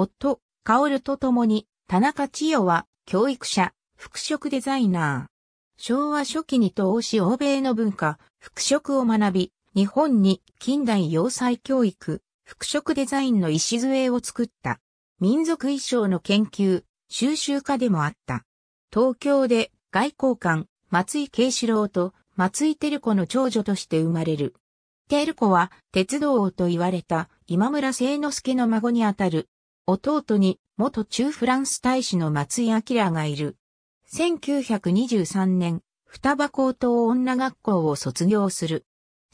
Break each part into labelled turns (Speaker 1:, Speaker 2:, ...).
Speaker 1: 夫、薫と共に、田中千代は、教育者、服飾デザイナー。昭和初期に投資欧米の文化、服飾を学び、日本に近代洋裁教育、服飾デザインの礎を作った。民族衣装の研究、収集家でもあった。東京で外交官、松井慶四郎と松井照子の長女として生まれる。照子は鉄道王と言われた今村聖之助の孫にあたる弟に元中フランス大使の松井明がいる。1923年、双葉高等女学校を卒業する。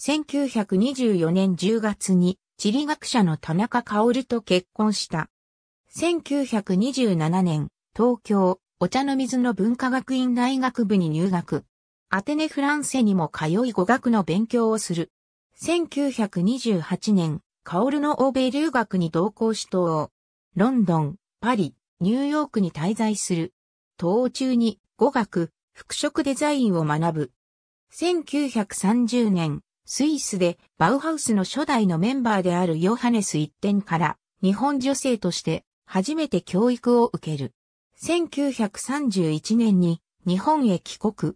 Speaker 1: 1924年10月に地理学者の田中薫と結婚した。1927年、東京、お茶の水の文化学院大学部に入学。アテネフランセにも通い語学の勉強をする。1928年、薫の欧米留学に同行し東ロンドン、パリ、ニューヨークに滞在する。東欧中に語学、服飾デザインを学ぶ。1930年、スイスでバウハウスの初代のメンバーであるヨハネス一点から日本女性として初めて教育を受ける。1931年に日本へ帰国。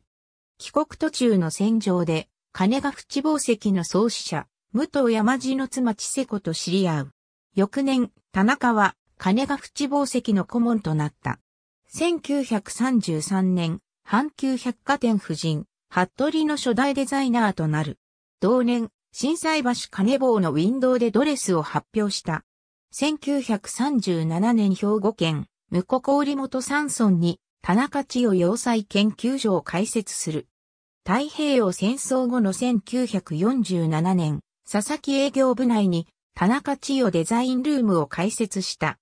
Speaker 1: 帰国途中の戦場で金が淵宝石の創始者、武藤山地の妻千世子と知り合う。翌年、田中は金ヶ淵宝石の顧問となった。1933年、阪急百貨店夫人、服部の初代デザイナーとなる。同年、震災橋金棒のウィンドウでドレスを発表した。1937年兵庫県、向こう郡本山村に、田中千代要塞研究所を開設する。太平洋戦争後の1947年、佐々木営業部内に田中千代デザインルームを開設した。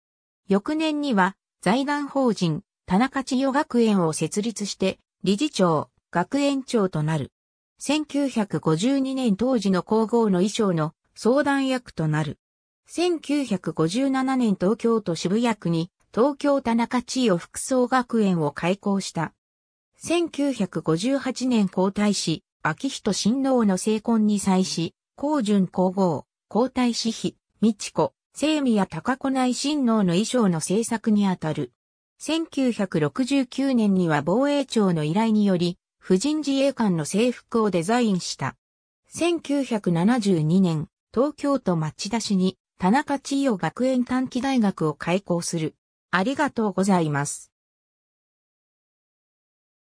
Speaker 1: 翌年には財団法人田中千代学園を設立して理事長、学園長となる。1952年当時の皇后の衣装の相談役となる。1957年東京都渋谷区に東京田中千代副総学園を開校した。1958年皇太子、秋人親王の成婚に際し、皇順皇后、皇太子妃、美智子、味宮高子内親王の衣装の制作にあたる。1969年には防衛庁の依頼により、婦人自衛官の制服をデザインした。1972年、東京都町田市に田中千代学園短期大学を開校する。ありがとうございます。